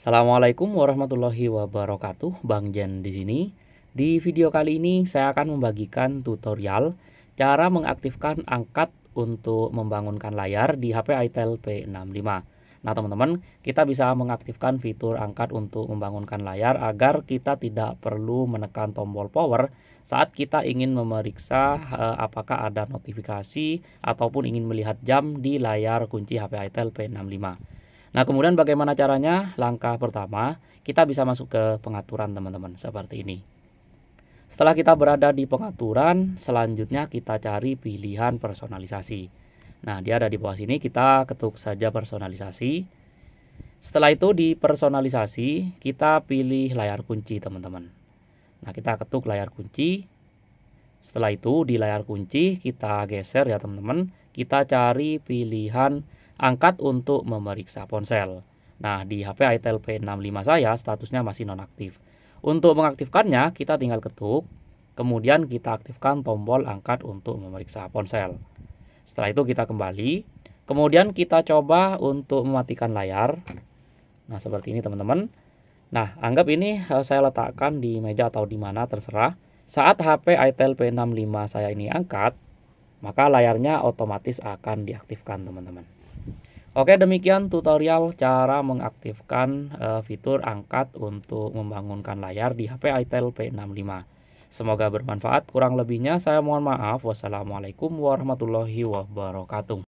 Assalamualaikum warahmatullahi wabarakatuh, Bang Jen di sini. Di video kali ini saya akan membagikan tutorial cara mengaktifkan angkat untuk membangunkan layar di HP itel P65. Nah teman-teman, kita bisa mengaktifkan fitur angkat untuk membangunkan layar agar kita tidak perlu menekan tombol power saat kita ingin memeriksa eh, apakah ada notifikasi ataupun ingin melihat jam di layar kunci HP itel P65. Nah, kemudian bagaimana caranya? Langkah pertama, kita bisa masuk ke pengaturan, teman-teman, seperti ini. Setelah kita berada di pengaturan, selanjutnya kita cari pilihan personalisasi. Nah, dia ada di bawah sini, kita ketuk saja personalisasi. Setelah itu di personalisasi, kita pilih layar kunci, teman-teman. Nah, kita ketuk layar kunci. Setelah itu di layar kunci kita geser ya, teman-teman. Kita cari pilihan angkat untuk memeriksa ponsel. Nah, di HP itel P65 saya statusnya masih nonaktif. Untuk mengaktifkannya, kita tinggal ketuk, kemudian kita aktifkan tombol angkat untuk memeriksa ponsel. Setelah itu kita kembali, kemudian kita coba untuk mematikan layar. Nah, seperti ini teman-teman. Nah, anggap ini eh, saya letakkan di meja atau di mana terserah. Saat HP itel P65 saya ini angkat, maka layarnya otomatis akan diaktifkan teman-teman. Oke demikian tutorial cara mengaktifkan uh, fitur angkat untuk membangunkan layar di HP itel P65. Semoga bermanfaat, kurang lebihnya saya mohon maaf. Wassalamualaikum warahmatullahi wabarakatuh.